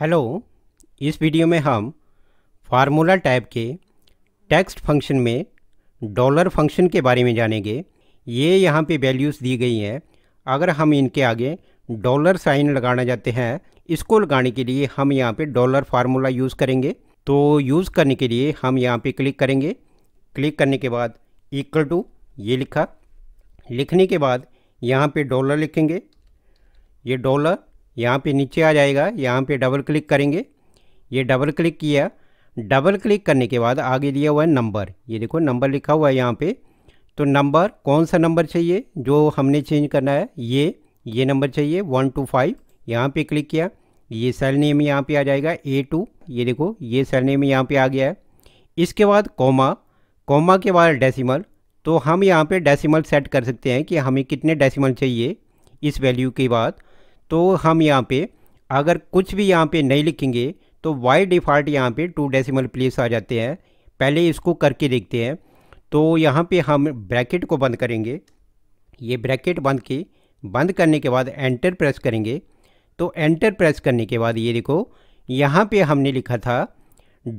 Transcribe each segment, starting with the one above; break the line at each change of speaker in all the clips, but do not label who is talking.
hello इस video में हम फार्मूला टाइप के टेक्स्ट फंक्शन में डॉलर फंक्शन के बारे में जानेंगे ये यहाँ पे वैल्यूज़ दी गई हैं अगर हम इनके आगे डॉलर साइन लगाना चाहते हैं इसको लगाने के लिए हम यहाँ पे डॉलर फार्मूला यूज़ करेंगे तो यूज़ करने के लिए हम यहाँ पे क्लिक करेंगे क्लिक करने के बाद इक्वल टू ये लिखा लिखने के बाद यहाँ पर डॉलर लिखेंगे ये डॉलर यहाँ पे नीचे आ जाएगा यहाँ पे डबल क्लिक करेंगे ये डबल क्लिक किया डबल क्लिक करने के बाद आगे दिया हुआ है नंबर ये देखो नंबर लिखा हुआ है यहाँ पे तो नंबर कौन सा नंबर चाहिए जो हमने चेंज करना है ये ये नंबर चाहिए वन टू फाइव यहाँ पर क्लिक किया ये सेल नेम यहाँ पे आ जाएगा ए टू ये देखो ये सेल नेम यहाँ पे आ गया है इसके बाद कॉमा कॉमा के बाद डेसिमल तो हम यहाँ पे डेसिमल सेट कर सकते हैं कि हमें कितने डेसिमल चाहिए इस वैल्यू के बाद तो हम यहाँ पे अगर कुछ भी यहाँ पे नहीं लिखेंगे तो वाई डिफ़ॉल्ट यहाँ पे टू डेसिमल प्लेस आ जाते हैं पहले इसको करके देखते हैं तो यहाँ पे हम ब्रैकेट को बंद करेंगे ये ब्रैकेट बंद की बंद करने के बाद एंटर प्रेस करेंगे तो एंटर प्रेस करने के बाद ये देखो यहाँ पे हमने लिखा था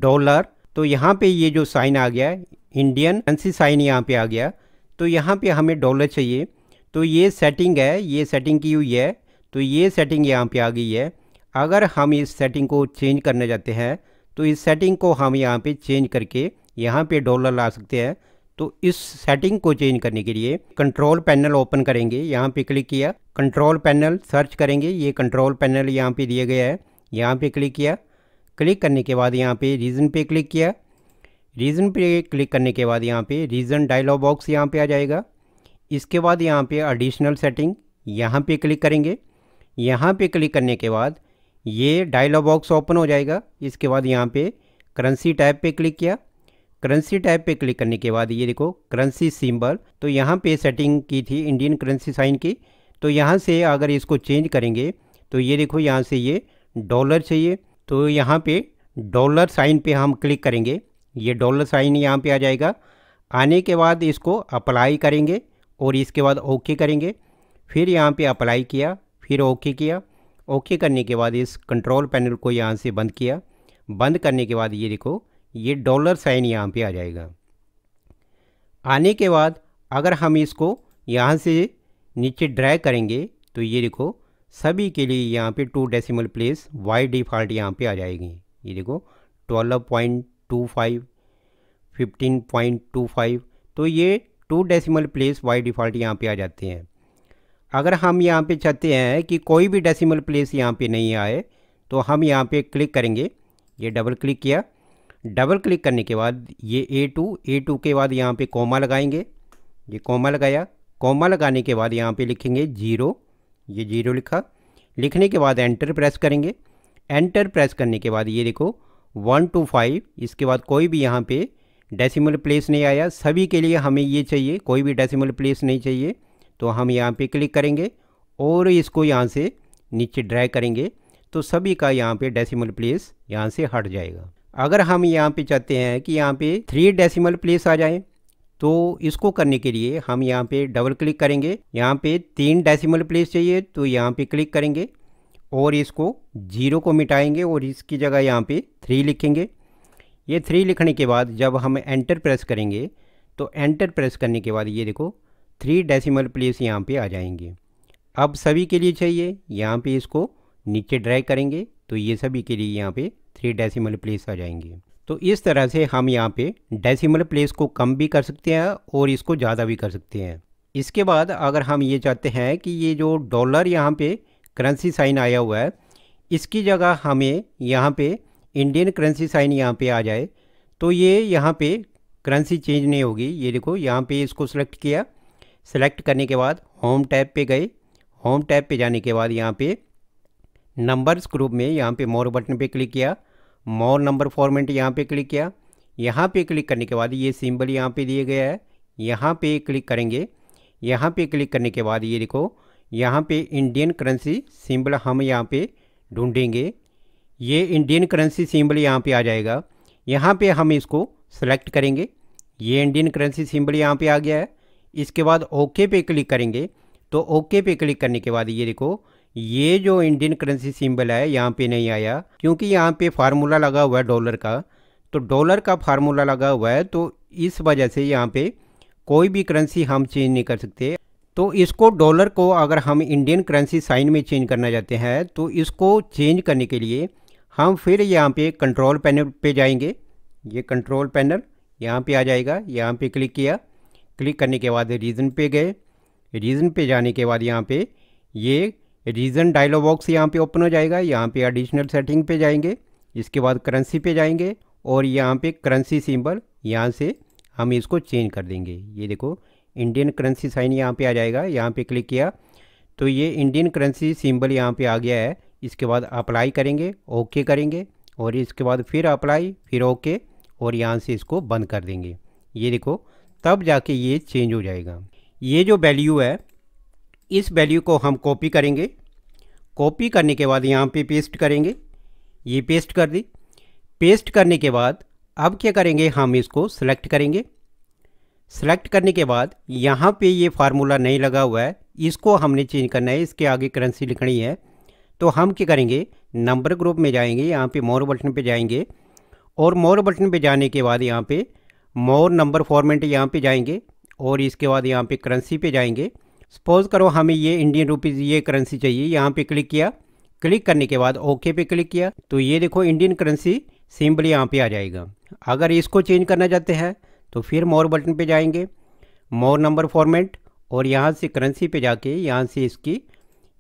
डॉलर तो यहाँ पे ये जो साइन आ गया इंडियन करेंसी साइन यहाँ पे आ गया तो यहाँ पे हमें डॉलर चाहिए तो ये सेटिंग है ये सेटिंग की हुई है तो ये सेटिंग यहाँ पे आ गई है अगर हम इस सेटिंग को चेंज करने जाते हैं तो इस सेटिंग को हम यहाँ पे चेंज करके यहाँ पे डॉलर ला सकते हैं तो इस सेटिंग को चेंज करने के लिए कंट्रोल पैनल ओपन करेंगे यहाँ पे क्लिक किया कंट्रोल पैनल सर्च करेंगे ये कंट्रोल पैनल यहाँ पे दिया गया है यहाँ पे क्लिक किया क्लिक करने के बाद यहाँ पे रीज़न पे क्लिक किया रीज़न पे क्लिक करने के बाद यहाँ पे रीज़न डायलॉग बॉक्स यहाँ पे आ जाएगा इसके बाद यहाँ पे एडिशनल सेटिंग यहाँ पे क्लिक करेंगे यहाँ पे क्लिक करने के बाद ये डायलॉग बॉक्स ओपन हो जाएगा इसके बाद यहाँ पे करेंसी टैब पे क्लिक किया करेंसी टैब पे क्लिक करने के बाद ये देखो करेंसी सिंबल तो यहाँ पे सेटिंग की थी इंडियन करेंसी साइन की तो यहाँ से अगर इसको चेंज करेंगे तो ये देखो यहाँ से ये डॉलर चाहिए तो यहाँ पर डॉलर साइन पर हम क्लिक करेंगे ये डॉलर साइन यहाँ पर आ जाएगा आने के बाद इसको अप्लाई करेंगे और इसके बाद ओके करेंगे फिर यहाँ पे अप्लाई किया फिर ओके किया ओके करने के बाद इस कंट्रोल पैनल को यहाँ से बंद किया बंद करने के बाद ये देखो ये डॉलर साइन यहाँ पे आ जाएगा आने के बाद अगर हम इसको यहाँ से नीचे ड्रैग करेंगे तो ये देखो सभी के लिए यहाँ पे two decimal place by default यहाँ पे आ जाएगी ये देखो twelve point two five fifteen point two five तो ये two decimal place by default यहाँ पे आ जाते हैं अगर हम यहाँ पे चाहते हैं कि कोई भी डेसिमल प्लेस यहाँ पे नहीं आए तो हम यहाँ पे क्लिक करेंगे ये डबल क्लिक किया डबल क्लिक करने के बाद ये ए टू ए टू के बाद यहाँ पे कोमा लगाएंगे ये कोमा लगाया कोमा लगाने के बाद यहाँ पे लिखेंगे जीरो ये जीरो लिखा लिखने के बाद एंटर प्रेस करेंगे एंटर प्रेस करने के बाद ये देखो वन टू फाइव इसके बाद कोई भी यहाँ पर डेसीमल प्लेस नहीं आया सभी के लिए हमें ये चाहिए कोई भी डेसीमल प्लेस नहीं चाहिए तो हम यहाँ पे क्लिक करेंगे और इसको यहाँ से नीचे ड्रैग करेंगे तो सभी का यहाँ पे डेसिमल प्लेस यहाँ से हट जाएगा अगर हम यहाँ पे चाहते हैं कि यहाँ पे थ्री डेसिमल प्लेस आ जाए तो इसको करने के लिए हम यहाँ पे डबल क्लिक करेंगे यहाँ पे तीन डेसिमल प्लेस चाहिए तो यहाँ पे क्लिक करेंगे और इसको जीरो को मिटाएंगे और इसकी जगह यहाँ पे थ्री लिखेंगे ये थ्री लिखने के बाद जब हम एंटर प्रेस करेंगे तो एंटर प्रेस करने के बाद ये देखो थ्री डेसिमल प्लेस यहाँ पे आ जाएंगे अब सभी के लिए चाहिए यहाँ पे इसको नीचे ड्राई करेंगे तो ये सभी के लिए यहाँ पे थ्री डेसिमल प्लेस आ जाएंगे तो इस तरह से हम यहाँ पे डेसिमल प्लेस को कम भी कर सकते हैं और इसको ज़्यादा भी कर सकते हैं इसके बाद अगर हम ये चाहते हैं कि ये जो डॉलर यहाँ पर करेंसी साइन आया हुआ है इसकी जगह हमें यहाँ पर इंडियन करेंसी साइन यहाँ पर आ जाए तो ये यहाँ पर करेंसी चेंज नहीं होगी ये देखो यहाँ पे इसको सेलेक्ट किया सेलेक्ट करने के बाद होम टैब पे गए होम टैब पे जाने के बाद यहाँ पे नंबर्स ग्रुप में यहाँ पे मोर बटन पे क्लिक किया मोर नंबर फॉर्मेट यहाँ पे क्लिक किया यहाँ पे क्लिक करने के बाद ये सिंबल यहाँ पे दिया गया है यहाँ पे क्लिक करेंगे यहाँ पे क्लिक करने के बाद ये देखो यहाँ पे इंडियन करेंसी सिंबल हम यहाँ पे ढूंढेंगे ये इंडियन करेंसी सिंबल यहाँ पे आ जाएगा यहाँ पे हम इसको सेलेक्ट करेंगे ये इंडियन करेंसी सिंबल यहाँ पे आ गया है इसके बाद ओके पे क्लिक करेंगे तो ओके पे क्लिक करने के बाद ये देखो ये जो इंडियन करेंसी सिंबल है यहाँ पे नहीं आया क्योंकि यहाँ पे फार्मूला लगा हुआ है डॉलर का तो डॉलर का फार्मूला लगा हुआ है तो इस वजह से यहाँ पे कोई भी करेंसी हम चेंज नहीं कर सकते तो इसको डॉलर को अगर हम इंडियन करेंसी साइन में चेंज करना चाहते हैं तो इसको चेंज करने के लिए हम फिर यहाँ पे कंट्रोल पैनल पे जाएंगे ये कंट्रोल पैनल यहाँ पे आ जाएगा यहाँ पे क्लिक किया क्लिक करने के बाद रीज़न पे गए रीज़न पे जाने के बाद यहाँ पे ये रीज़न डायलॉग बॉक्स यहाँ पे ओपन हो जाएगा यहाँ पे एडिशनल सेटिंग पे जाएंगे इसके बाद करेंसी पे जाएंगे और यहाँ पे करेंसी सिंबल यहाँ से हम इसको चेंज कर देंगे ये देखो इंडियन करेंसी साइन यहाँ पे आ जाएगा यहाँ पे क्लिक किया तो ये इंडियन करेंसी सिंबल यहाँ पे आ गया है इसके बाद अप्लाई करेंगे ओके करेंगे और इसके बाद फिर अप्लाई फिर ओके और यहाँ से इसको बंद कर देंगे ये देखो तब जाके ये चेंज हो जाएगा ये जो वैल्यू है इस वैल्यू को हम कॉपी करेंगे कॉपी करने के बाद यहाँ पे पेस्ट करेंगे ये पेस्ट कर दी पेस्ट करने के बाद अब क्या करेंगे हम इसको सेलेक्ट करेंगे सेलेक्ट करने के बाद यहाँ पे ये फार्मूला नहीं लगा हुआ है इसको हमने चेंज करना है इसके आगे करेंसी लिखनी है तो हम क्या करेंगे नंबर ग्रुप में जाएंगे यहाँ पे मोर बटन पे जाएंगे और मोर बटन पे जाने के बाद यहाँ पे मोर नंबर फॉर्मेट यहाँ पे जाएंगे और इसके बाद यहाँ पे करेंसी पे जाएंगे सपोज़ करो हमें ये इंडियन रुपीज़ ये करेंसी चाहिए यहाँ पे क्लिक किया क्लिक करने के बाद ओके पे क्लिक किया तो ये देखो इंडियन करेंसी सिंबल यहाँ पे आ जाएगा अगर इसको चेंज करना चाहते हैं तो फिर मोर बटन पे जाएंगे मोर नंबर फॉर्मेट और यहाँ से करेंसी पे जाके यहाँ से इसकी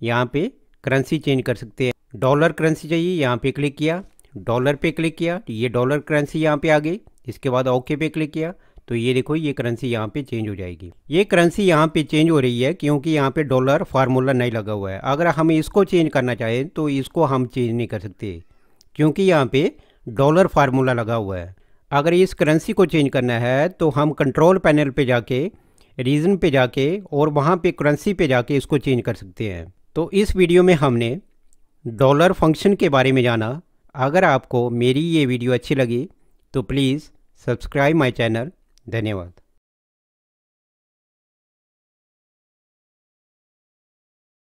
यहाँ पे करेंसी चेंज कर सकते हैं डॉलर करेंसी चाहिए यहाँ पे क्लिक किया डॉलर पे क्लिक किया ये डॉलर करेंसी यहाँ पे आ गई इसके बाद ओके पे क्लिक किया तो ये देखो ये करेंसी यहाँ पे चेंज हो जाएगी ये करेंसी यहाँ पे चेंज हो रही है क्योंकि यहाँ पे डॉलर फार्मूला नहीं लगा हुआ है अगर हम इसको चेंज करना चाहें तो इसको हम चेंज नहीं कर सकते क्योंकि यहाँ पे डॉलर फार्मूला लगा हुआ है अगर इस करेंसी को चेंज करना है तो हम कंट्रोल पैनल पर जाके रीज़न पर जाके और वहाँ पर करेंसी पर जाके इसको चेंज कर सकते हैं तो इस वीडियो में हमने डॉलर फंक्शन के बारे में जाना अगर आपको मेरी ये वीडियो अच्छी लगी तो प्लीज़ सब्सक्राइब माई चैनल धन्यवाद